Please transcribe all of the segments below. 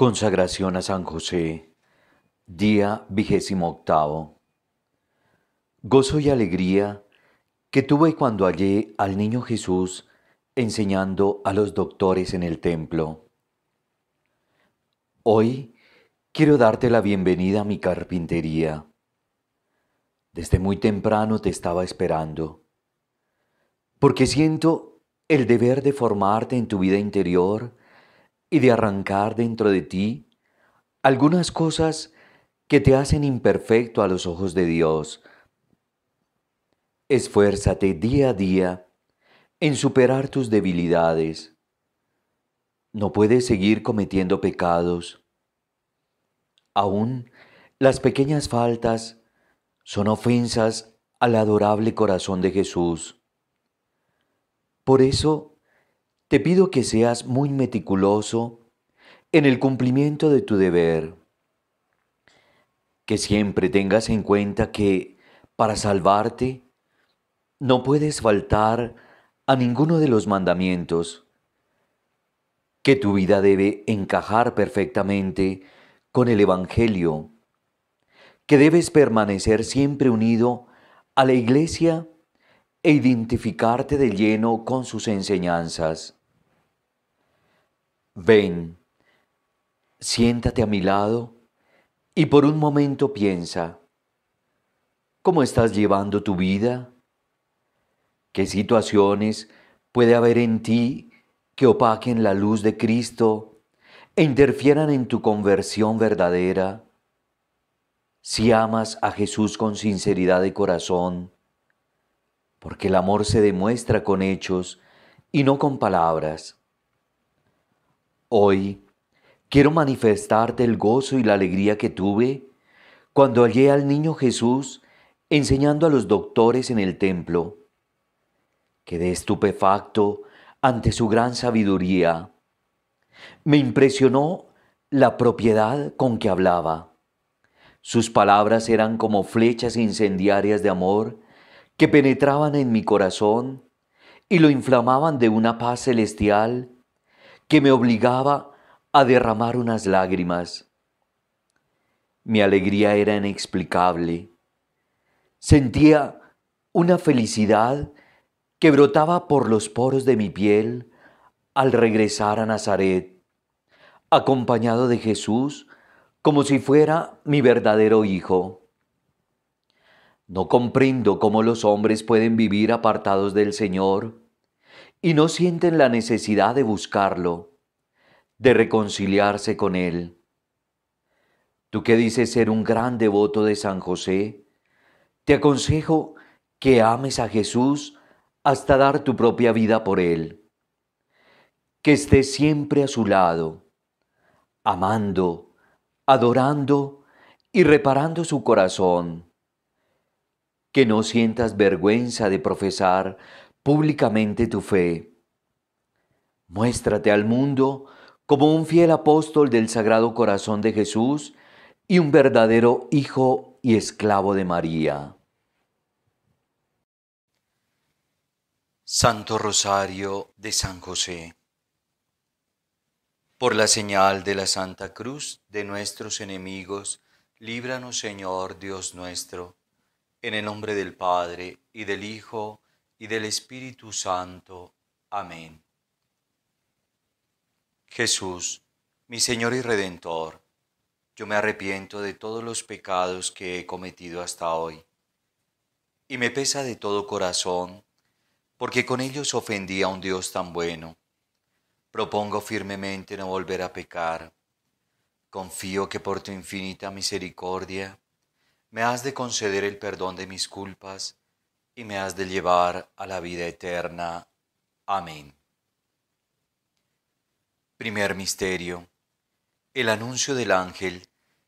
Consagración a San José, día vigésimo octavo. Gozo y alegría que tuve cuando hallé al niño Jesús enseñando a los doctores en el templo. Hoy quiero darte la bienvenida a mi carpintería. Desde muy temprano te estaba esperando, porque siento el deber de formarte en tu vida interior y de arrancar dentro de ti algunas cosas que te hacen imperfecto a los ojos de Dios. Esfuérzate día a día en superar tus debilidades. No puedes seguir cometiendo pecados. Aún las pequeñas faltas son ofensas al adorable corazón de Jesús. Por eso, te pido que seas muy meticuloso en el cumplimiento de tu deber, que siempre tengas en cuenta que para salvarte no puedes faltar a ninguno de los mandamientos, que tu vida debe encajar perfectamente con el Evangelio, que debes permanecer siempre unido a la Iglesia e identificarte de lleno con sus enseñanzas. Ven, siéntate a mi lado y por un momento piensa, ¿cómo estás llevando tu vida? ¿Qué situaciones puede haber en ti que opaquen la luz de Cristo e interfieran en tu conversión verdadera? Si amas a Jesús con sinceridad de corazón, porque el amor se demuestra con hechos y no con palabras. Hoy quiero manifestarte el gozo y la alegría que tuve cuando hallé al niño Jesús enseñando a los doctores en el templo. Quedé estupefacto ante su gran sabiduría. Me impresionó la propiedad con que hablaba. Sus palabras eran como flechas incendiarias de amor que penetraban en mi corazón y lo inflamaban de una paz celestial que me obligaba a derramar unas lágrimas. Mi alegría era inexplicable. Sentía una felicidad que brotaba por los poros de mi piel al regresar a Nazaret, acompañado de Jesús como si fuera mi verdadero hijo. No comprendo cómo los hombres pueden vivir apartados del Señor y no sienten la necesidad de buscarlo, de reconciliarse con Él. Tú que dices ser un gran devoto de San José, te aconsejo que ames a Jesús hasta dar tu propia vida por Él, que estés siempre a su lado, amando, adorando y reparando su corazón, que no sientas vergüenza de profesar públicamente tu fe. Muéstrate al mundo como un fiel apóstol del Sagrado Corazón de Jesús y un verdadero hijo y esclavo de María. Santo Rosario de San José. Por la señal de la Santa Cruz de nuestros enemigos, líbranos Señor Dios nuestro, en el nombre del Padre y del Hijo, y del Espíritu Santo. Amén. Jesús, mi Señor y Redentor, yo me arrepiento de todos los pecados que he cometido hasta hoy, y me pesa de todo corazón, porque con ellos ofendí a un Dios tan bueno. Propongo firmemente no volver a pecar. Confío que por tu infinita misericordia me has de conceder el perdón de mis culpas y me has de llevar a la vida eterna. Amén. Primer Misterio. El anuncio del ángel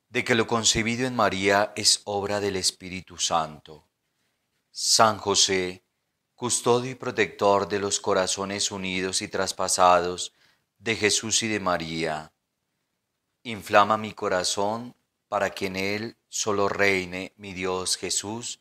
de que lo concebido en María es obra del Espíritu Santo. San José, custodio y protector de los corazones unidos y traspasados de Jesús y de María, inflama mi corazón para que en él solo reine mi Dios Jesús,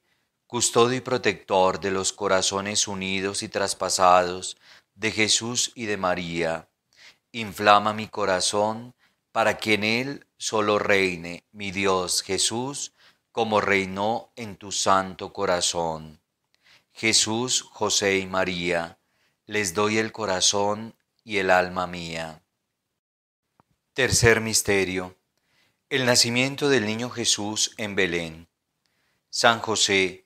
custodio y protector de los corazones unidos y traspasados de Jesús y de María, inflama mi corazón para que en él solo reine mi Dios Jesús, como reinó en tu santo corazón. Jesús, José y María, les doy el corazón y el alma mía. Tercer misterio. El nacimiento del niño Jesús en Belén. San José,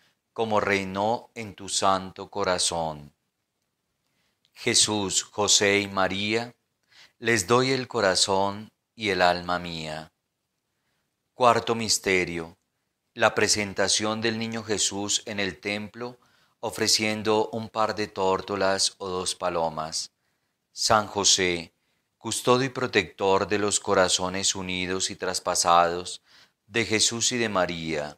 como reinó en tu santo corazón. Jesús, José y María, les doy el corazón y el alma mía. Cuarto misterio, la presentación del niño Jesús en el templo ofreciendo un par de tórtolas o dos palomas. San José, custodio y protector de los corazones unidos y traspasados de Jesús y de María,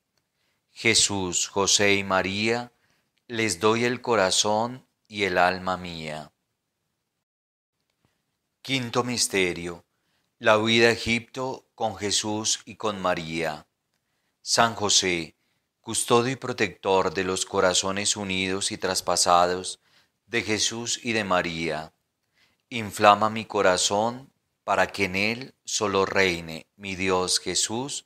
Jesús, José y María, les doy el corazón y el alma mía. Quinto Misterio. La huida a Egipto con Jesús y con María. San José, custodio y protector de los corazones unidos y traspasados de Jesús y de María, inflama mi corazón para que en él solo reine mi Dios Jesús,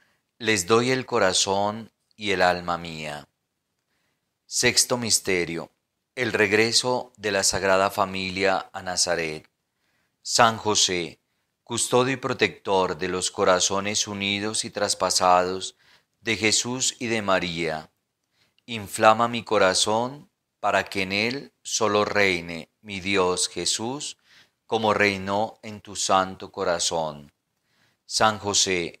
les doy el corazón y el alma mía. Sexto Misterio. El regreso de la Sagrada Familia a Nazaret. San José, custodio y protector de los corazones unidos y traspasados de Jesús y de María, inflama mi corazón para que en él solo reine mi Dios Jesús, como reinó en tu santo corazón. San José,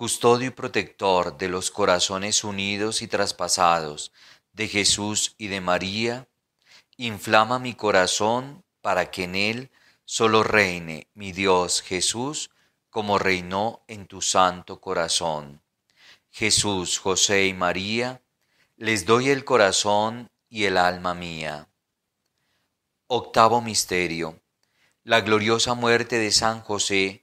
custodio y protector de los corazones unidos y traspasados de Jesús y de María, inflama mi corazón para que en él solo reine mi Dios Jesús, como reinó en tu santo corazón. Jesús, José y María, les doy el corazón y el alma mía. Octavo Misterio. La gloriosa muerte de San José,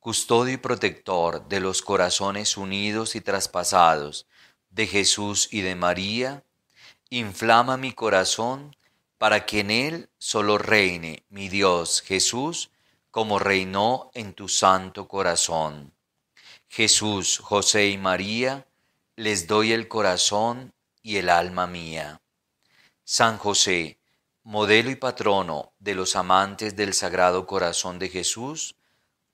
custodio y protector de los corazones unidos y traspasados de Jesús y de María, inflama mi corazón para que en él solo reine mi Dios Jesús, como reinó en tu santo corazón. Jesús, José y María, les doy el corazón y el alma mía. San José, modelo y patrono de los amantes del Sagrado Corazón de Jesús,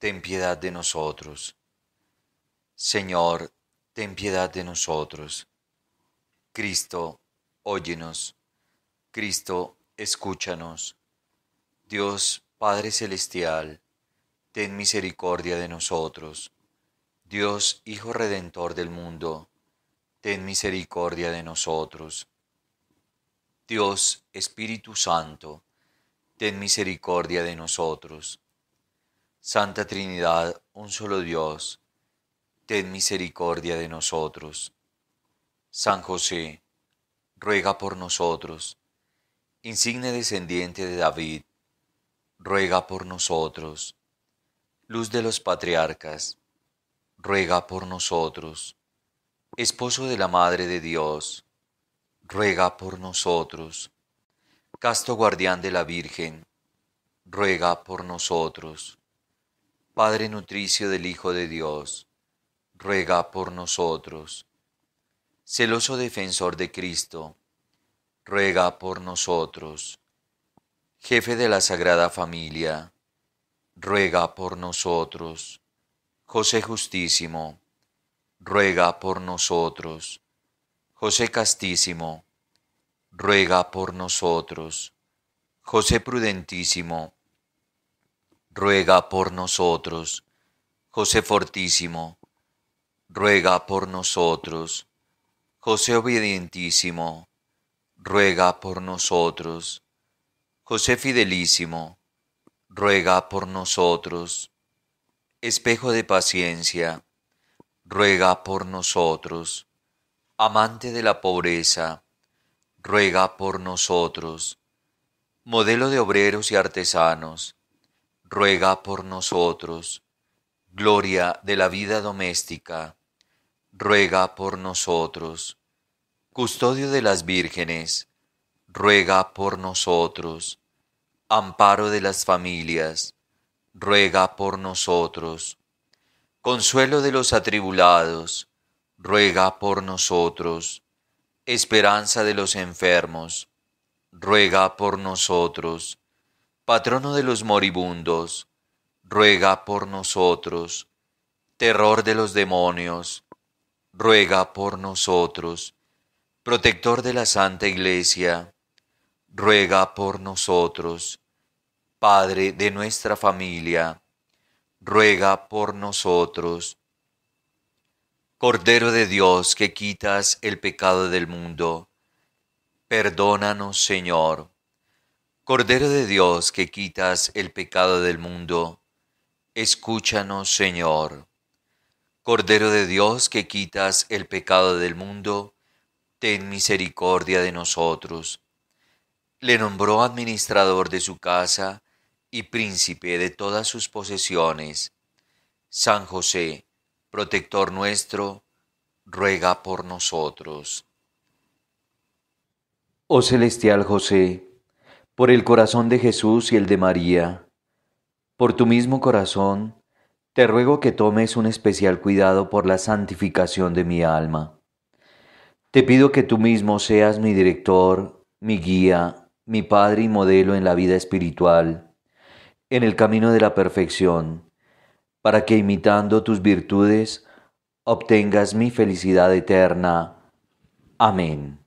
ten piedad de nosotros. Señor, ten piedad de nosotros. Cristo, óyenos. Cristo, escúchanos. Dios Padre Celestial, ten misericordia de nosotros. Dios Hijo Redentor del mundo, ten misericordia de nosotros. Dios Espíritu Santo, ten misericordia de nosotros. Santa Trinidad, un solo Dios, ten misericordia de nosotros. San José, ruega por nosotros. Insigne descendiente de David, ruega por nosotros. Luz de los patriarcas, ruega por nosotros. Esposo de la Madre de Dios, ruega por nosotros. Casto guardián de la Virgen, ruega por nosotros. Padre nutricio del Hijo de Dios, ruega por nosotros. Celoso defensor de Cristo, ruega por nosotros. Jefe de la Sagrada Familia, ruega por nosotros. José Justísimo, ruega por nosotros. José Castísimo, ruega por nosotros. José Prudentísimo, ruega por nosotros. José fortísimo, ruega por nosotros. José obedientísimo, ruega por nosotros. José fidelísimo, ruega por nosotros. Espejo de paciencia, ruega por nosotros. Amante de la pobreza, ruega por nosotros. Modelo de obreros y artesanos, ruega por nosotros. Gloria de la vida doméstica, ruega por nosotros. Custodio de las vírgenes, ruega por nosotros. Amparo de las familias, ruega por nosotros. Consuelo de los atribulados, ruega por nosotros. Esperanza de los enfermos, ruega por nosotros patrono de los moribundos, ruega por nosotros. Terror de los demonios, ruega por nosotros. Protector de la Santa Iglesia, ruega por nosotros. Padre de nuestra familia, ruega por nosotros. Cordero de Dios que quitas el pecado del mundo, perdónanos Señor. Cordero de Dios que quitas el pecado del mundo, escúchanos Señor. Cordero de Dios que quitas el pecado del mundo, ten misericordia de nosotros. Le nombró administrador de su casa y príncipe de todas sus posesiones. San José, protector nuestro, ruega por nosotros. Oh celestial José, por el corazón de Jesús y el de María, por tu mismo corazón, te ruego que tomes un especial cuidado por la santificación de mi alma. Te pido que tú mismo seas mi director, mi guía, mi padre y modelo en la vida espiritual, en el camino de la perfección, para que imitando tus virtudes obtengas mi felicidad eterna. Amén.